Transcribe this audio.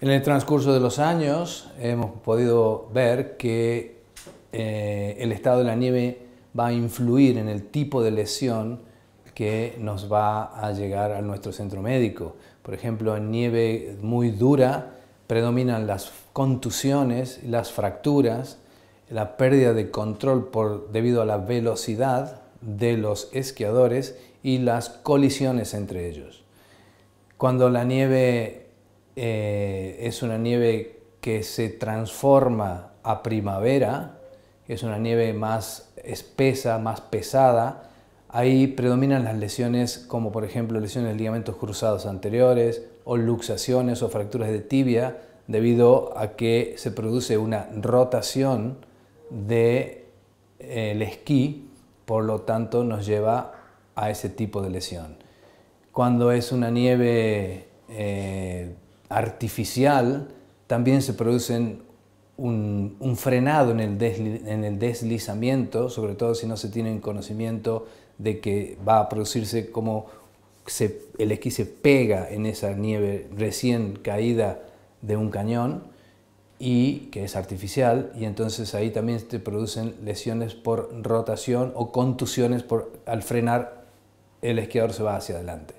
En el transcurso de los años hemos podido ver que eh, el estado de la nieve va a influir en el tipo de lesión que nos va a llegar a nuestro centro médico. Por ejemplo, en nieve muy dura predominan las contusiones, las fracturas, la pérdida de control por, debido a la velocidad de los esquiadores y las colisiones entre ellos. Cuando la nieve eh, es una nieve que se transforma a primavera, es una nieve más espesa, más pesada. Ahí predominan las lesiones como por ejemplo lesiones de ligamentos cruzados anteriores o luxaciones o fracturas de tibia debido a que se produce una rotación del de, eh, esquí, por lo tanto nos lleva a ese tipo de lesión. Cuando es una nieve eh, artificial, también se produce un, frenado en el, deslizamiento, sobre todo si no se tiene conocimiento de que va a producirse como se, el esquí se pega en esa nieve recién caída de un cañón y que es artificial y entonces ahí también te producen lesiones por rotación o contusiones por, al frenar el esquiador se va hacia adelante.